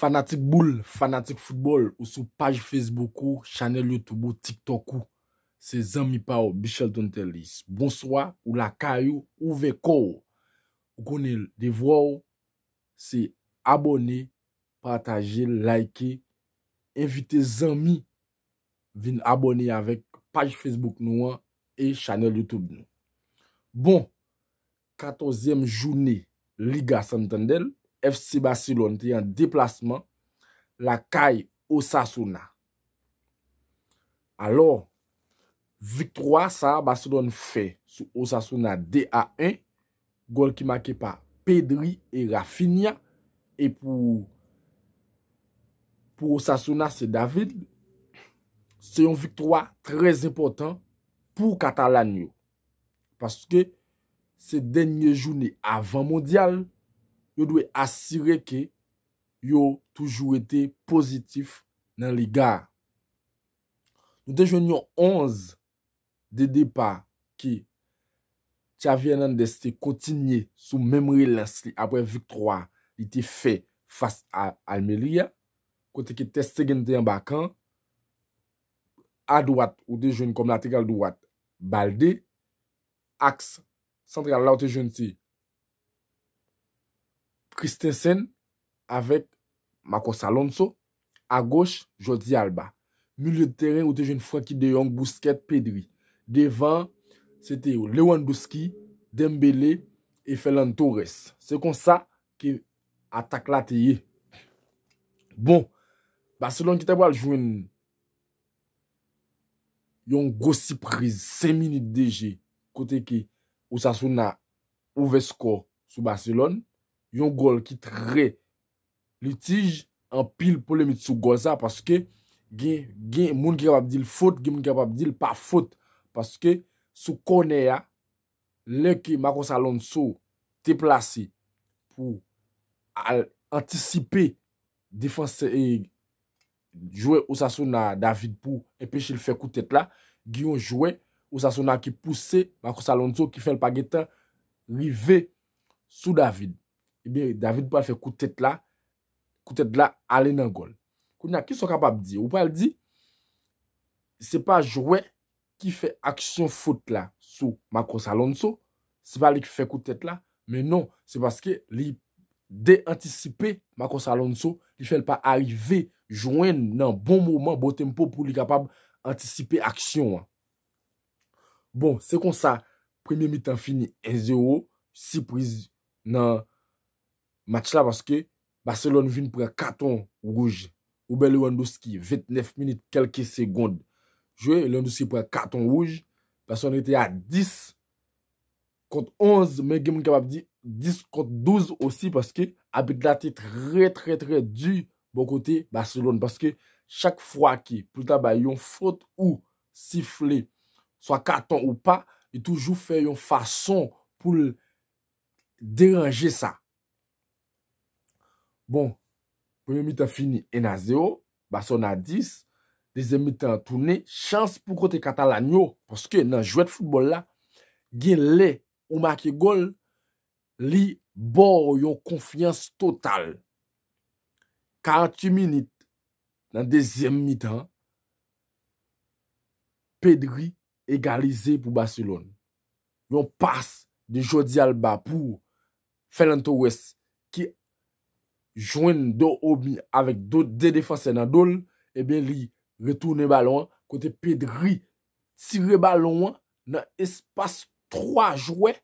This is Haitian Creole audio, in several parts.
Fanatik boule, fanatik foutbol ou sou page Facebook ou chanel Youtube ou Tik Tok ou Se zami pa ou Bichel Tontelis Bonswa ou la kayou ou vekou Ou konel devwa ou Se abone, pataje, like Invite zami Vin abone avek page Facebook nou an E chanel Youtube nou Bon 14e jouni Liga Santandel FC Barcelona te yon deplasman la kay Osasuna. Alors, victoire sa Barcelona fè sou Osasuna de A1. Gol ki make pa Pedri e Rafinha. E pou Osasuna se David, se yon victoire trez important pou Katalanyo. Paske se denye jouni avan mondial. yo dwe asire ke yo toujou ete pozitif nan ligar. Nou de joun yon onz de depa ki tia vyen nan deste kontinye sou memri lans li apwe vitroa ite fe fas almelia, kote ki testegen de yon bakan, adouat ou de joun komnategal douat balde, aks sentral laote joun ti, Christensen avèk Makos Alonso. A goch, Jody Alba. Mule teren ou te jen fwa ki de yon Bousquet Pedri. Devan, se te yo Lewandowski, Dembele, Efe Lantores. Se kon sa ki atak la te ye. Bon, Barcelona ki te wale jwen yon gosi priz, 5 minute deje kote ki ou sa sou na ouve skor sou Barcelona. yon gol ki tre litij an pil polemit sou gol sa paske gen moun ki kapap dil fote, gen moun ki kapap dil pa fote paske sou kone ya leke Mako Salonso te plase pou al antisipe defanse e jwe Osasuna David pou epeshe l fe koutet la gion jwe Osasuna ki puse Mako Salonso ki fe l pageten li ve sou David David Paul fè kou tèt la, kou tèt la, ale nan gol. Kou nya, ki sou kapab di? Ou Paul di, se pa jwè, ki fè aksyon fote la, sou Mako Salonso, se pa li kou fè kou tèt la, men non, se paske, li de-antisipe Mako Salonso, li fèl pa arrive, jwè nan bon mouman, bon tempo, pou li kapab antisipe aksyon an. Bon, se kon sa, premiè mi tan fini, e zero, si priz nan akse, match là parce que Barcelone vient un carton rouge. Ou bien Lewandowski, 29 minutes, quelques secondes. Jouer, Lewandowski un carton rouge. Parce qu'on était à 10 contre 11, mais game capable de 10 contre 12 aussi parce que la est très très très dur bon côté Barcelone parce que chaque fois que a une faute ou sifflé, soit carton ou pas, il toujours fait une façon pour déranger ça. Bon, pwenye mi tan fini, ena 0, baso nan 10, dezem mi tan toune, chans pou kote Katalanyo, poske nan jwet foulbol la, gen le ou makye gol, li bor yon konfians total. 48 minute nan dezem mi tan, pedri egalize pou Baseloun. Yon pas di Jody Alba pou Felento West, jwen do obi avek do de defanse nan dol, e ben li retoune balon kote pedri. Tire balon nan espas 3 joue,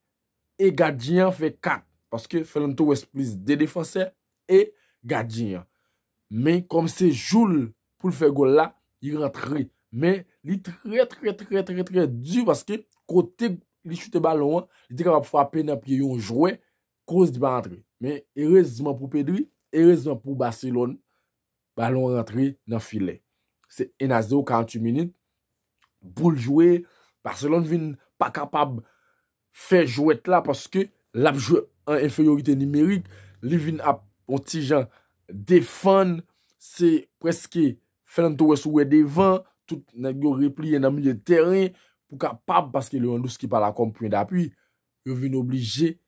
e gadyen fe 4. Paske felan tou esplize de defanse, e gadyen. Men, kom se joul pou l fe gol la, y rentre. Men, li tre tre tre tre tre tre du, paske kote li chute balon, li de kaba pou fapen api yon joue, kouz di ba rentre. Men, e rezman pou pedri, E rezon pou Barcelona, balon rentre nan file. Se ena 0-48 minute, bou ljouè. Barcelona vin pa kapab fè jouè tla, paske lap jwè an enferiorite nimerik. Li vin ap ontijan defan, se preske fè nan touwè souwe devan, tout nan gyo repli ena miye teren, pou kapab paske leon dou skipa la kompwen d'apwi, yo vin oblije fè.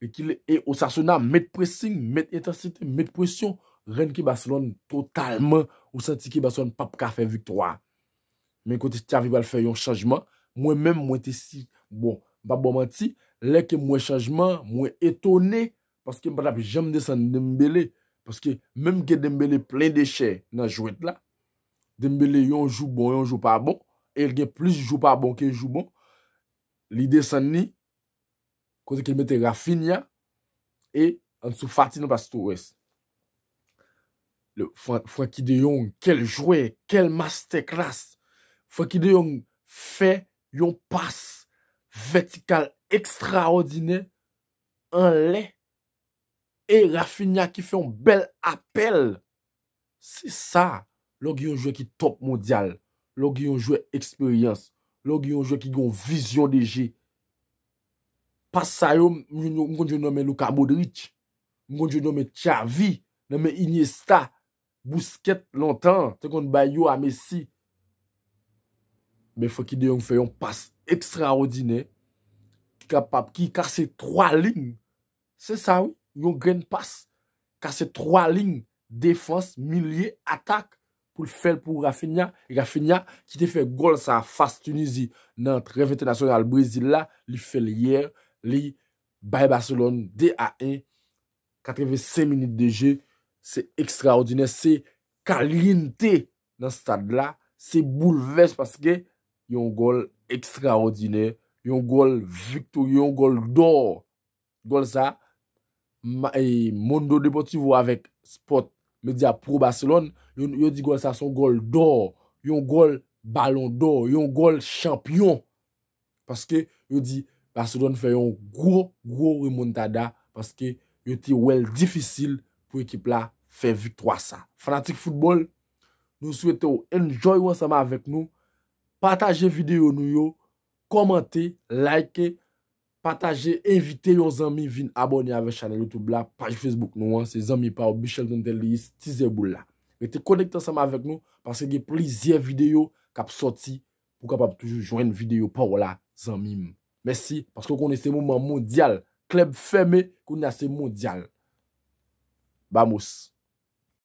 E ki le e osasyonan, met presing, met etasyon, met presyon, ren ki baslon totalman, ou santi ki baslon pap ka fe viktoran. Men kote tiavi bal fe yon chanjman, mwen men mwen te si, bon, babo man ti, le ke mwen chanjman, mwen etone, paske mpadap jem de san dembele, paske menm ge dembele plen de chey nan jwet la, dembele yon jou bon, yon jou pa bon, el gen plis jou pa bon ke yon jou bon, li de san ni, kon se ke mette Rafinha, e an sou fati nan pastou wese. Fwa ki de yon, kel jwe, kel master class, fwa ki de yon fe, yon pas, vertikal ekstraordinè, an le, e Rafinha ki fe yon bel apel, se sa, log yon jwe ki top mondial, log yon jwe experience, log yon jwe ki yon vizyon de jè, Passe sa yon mwen konjou nomen Luka Bodrich, mwen konjou nomen Tiavi, nomen Iniesta, Bousquet, Lantin, te kon bay yo a Messi. Me fwe ki deyon fwe yon passe ekstraordinè, ki kapap ki kase 3 ling, se sa yon gren passe, kase 3 ling, defanse, millie, atak, pou l fel pou Rafinha. Rafinha ki te fwe gol sa fasse Tunizi, nan treve te nasyon al Brezila, li fel yèr, Li, Baye Barcelona, 2-1, 85 minutes de jeu, se ekstraordinè, se kalintè nan stad la, se bouleves, paske yon gol ekstraordinè, yon gol victo, yon gol do, gol sa, Mondo Deportivo avèk Sport Media Pro Barcelona, yon di gol sa, son gol do, yon gol balon do, yon gol champion, paske yon di... Pasou don fè yon gwo, gwo remontada. Paske yote wel difisil pou ekip la fè vitouasa. Fanatik futbol, nou souwete ou enjoy wansama avèk nou. Pataje videyo nou yo. Komante, like, pataje, invite yon zami vin abonye avè chanel YouTube la. Paj Facebook nou an. Se zami pa ou Bichel Dantelis, Tizebou la. Yote konekte wansama avèk nou. Paske gen plizye videyo kap soti pou kap ap toujou jwen videyo pa ou la zami mou. Mèsi, pasko konè se mouman moun diyal. Kleb fèmè konè se moun diyal. Bamos.